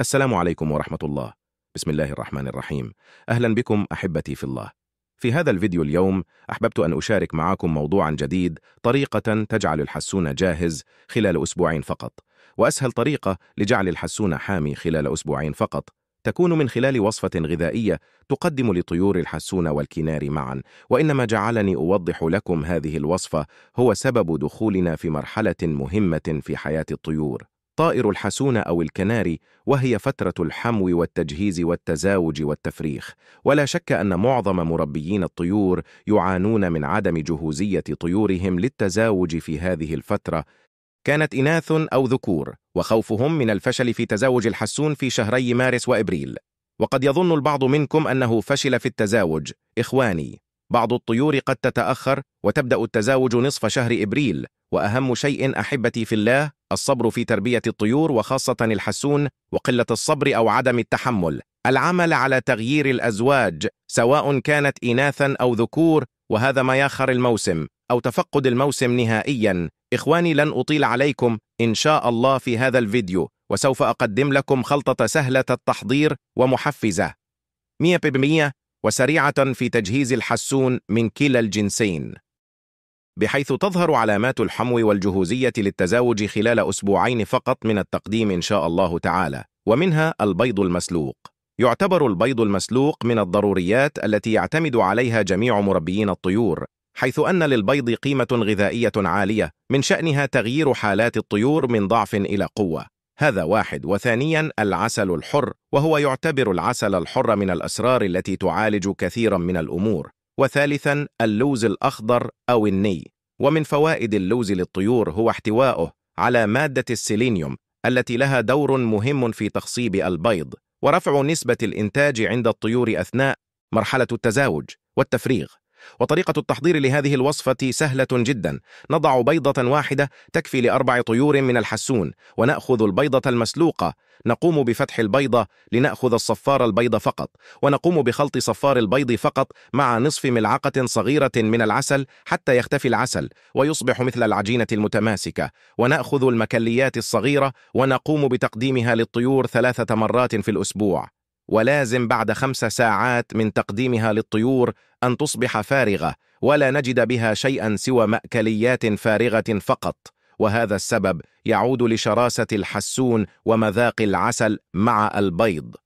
السلام عليكم ورحمة الله بسم الله الرحمن الرحيم أهلا بكم أحبتي في الله في هذا الفيديو اليوم أحببت أن أشارك معكم موضوعا جديد طريقة تجعل الحسون جاهز خلال أسبوعين فقط وأسهل طريقة لجعل الحسون حامي خلال أسبوعين فقط تكون من خلال وصفة غذائية تقدم لطيور الحسون والكنار معا وإنما جعلني أوضح لكم هذه الوصفة هو سبب دخولنا في مرحلة مهمة في حياة الطيور طائر الحسون أو الكناري وهي فترة الحمو والتجهيز والتزاوج والتفريخ ولا شك أن معظم مربيين الطيور يعانون من عدم جهوزية طيورهم للتزاوج في هذه الفترة كانت إناث أو ذكور وخوفهم من الفشل في تزاوج الحسون في شهري مارس وإبريل وقد يظن البعض منكم أنه فشل في التزاوج إخواني بعض الطيور قد تتأخر وتبدأ التزاوج نصف شهر إبريل وأهم شيء أحبتي في الله الصبر في تربية الطيور وخاصة الحسون وقلة الصبر أو عدم التحمل العمل على تغيير الأزواج سواء كانت إناثا أو ذكور وهذا ما ياخر الموسم أو تفقد الموسم نهائيا إخواني لن أطيل عليكم إن شاء الله في هذا الفيديو وسوف أقدم لكم خلطة سهلة التحضير ومحفزة 100% وسريعة في تجهيز الحسون من كلا الجنسين بحيث تظهر علامات الحمو والجهوزية للتزاوج خلال أسبوعين فقط من التقديم إن شاء الله تعالى ومنها البيض المسلوق يعتبر البيض المسلوق من الضروريات التي يعتمد عليها جميع مربيين الطيور حيث أن للبيض قيمة غذائية عالية من شأنها تغيير حالات الطيور من ضعف إلى قوة هذا واحد وثانيا العسل الحر وهو يعتبر العسل الحر من الأسرار التي تعالج كثيرا من الأمور وثالثا اللوز الأخضر أو الني ومن فوائد اللوز للطيور هو احتوائه على مادة السيلينيوم التي لها دور مهم في تخصيب البيض ورفع نسبة الإنتاج عند الطيور أثناء مرحلة التزاوج والتفريغ وطريقة التحضير لهذه الوصفة سهلة جدا نضع بيضة واحدة تكفي لأربع طيور من الحسون ونأخذ البيضة المسلوقة نقوم بفتح البيضة لنأخذ الصفار البيض فقط ونقوم بخلط صفار البيض فقط مع نصف ملعقة صغيرة من العسل حتى يختفي العسل ويصبح مثل العجينة المتماسكة ونأخذ المكليات الصغيرة ونقوم بتقديمها للطيور ثلاثة مرات في الأسبوع ولازم بعد خمس ساعات من تقديمها للطيور أن تصبح فارغة ولا نجد بها شيئا سوى مأكليات فارغة فقط وهذا السبب يعود لشراسة الحسون ومذاق العسل مع البيض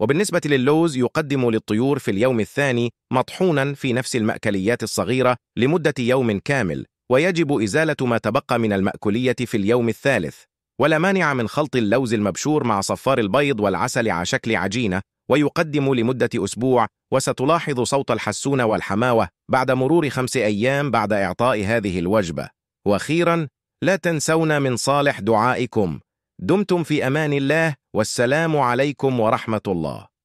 وبالنسبة للوز يقدم للطيور في اليوم الثاني مطحونا في نفس المأكليات الصغيرة لمدة يوم كامل ويجب إزالة ما تبقى من المأكولية في اليوم الثالث ولا مانع من خلط اللوز المبشور مع صفار البيض والعسل على شكل عجينة ويقدم لمدة أسبوع وستلاحظ صوت الحسون والحماوة بعد مرور خمس أيام بعد إعطاء هذه الوجبة وأخيرا لا تنسونا من صالح دعائكم دمتم في أمان الله والسلام عليكم ورحمة الله